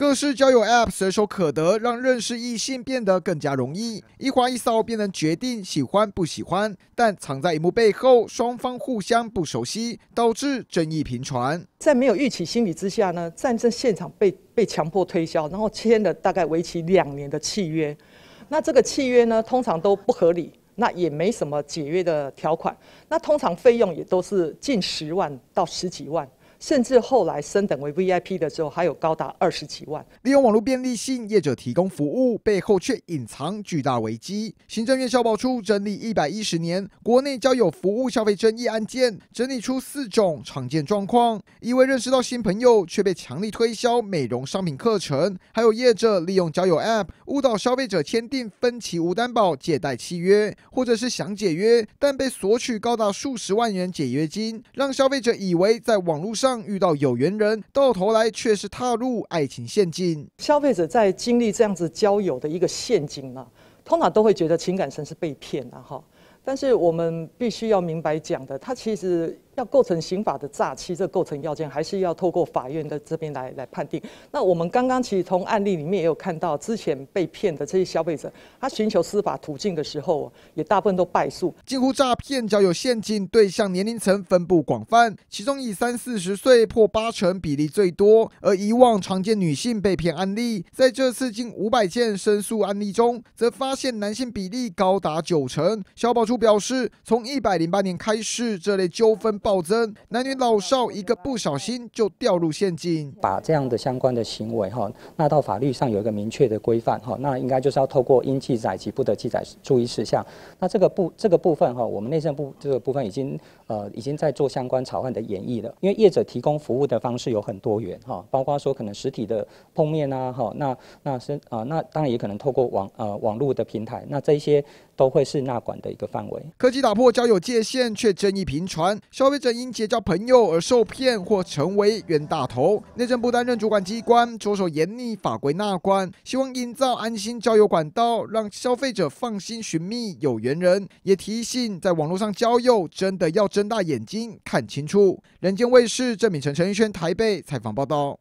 各式交友 App 随手可得，让认识异性变得更加容易。一花一扫便能决定喜欢不喜欢，但藏在一幕背后，双方互相不熟悉，导致争议频传。在没有预期心理之下呢，战争现场被被强迫推销，然后签了大概为期两年的契约。那这个契约呢，通常都不合理，那也没什么解约的条款。那通常费用也都是近十万到十几万。甚至后来升等为 VIP 的时候，还有高达二十几万。利用网络便利性，业者提供服务，背后却隐藏巨大危机。行政院消保处整理一百一十年国内交友服务消费争议案件，整理出四种常见状况：一位认识到新朋友，却被强力推销美容商品课程；还有业者利用交友 App 误导消费者签订分期无担保借贷契约，或者是想解约，但被索取高达数十万元解约金，让消费者以为在网络上。遇到有缘人，到头来却是踏入爱情陷阱。消费者在经历这样子交友的一个陷阱呢，通常都会觉得情感上是被骗了哈。但是我们必须要明白讲的，他其实。要构成刑法的诈欺，这构成要件还是要透过法院的这边来来判定。那我们刚刚其实从案例里面也有看到，之前被骗的这些消费者，他寻求司法途径的时候，也大部分都败诉。近乎诈骗交友陷阱，对象年龄层分布广泛，其中以三四十岁破八成比例最多。而以往常见女性被骗案例，在这次近五百件申诉案例中，则发现男性比例高达九成。小宝珠表示，从一百零八年开始，这类纠纷报。暴增，男女老少一个不小心就掉入陷阱。把这样的相关的行为哈，纳到法律上有一个明确的规范哈，那应该就是要透过应记载及不得记载注意事项。那这个部这个部分哈，我们内政部这个部分已经呃已经在做相关草案的演绎了。因为业者提供服务的方式有很多元哈，包括说可能实体的碰面啊哈，那那是啊那当然也可能透过网呃网络的平台，那这些都会是纳管的一个范围。科技打破交友界限，却争议频传。消费者因结交朋友而受骗或成为冤大头，内政部担任主管机关，着手严厉法规纳管，希望营造安心交友管道，让消费者放心寻觅有缘人，也提醒在网络上交友真的要睁大眼睛看清楚。《人间卫视》郑敏成、陈奕轩台北采访报道。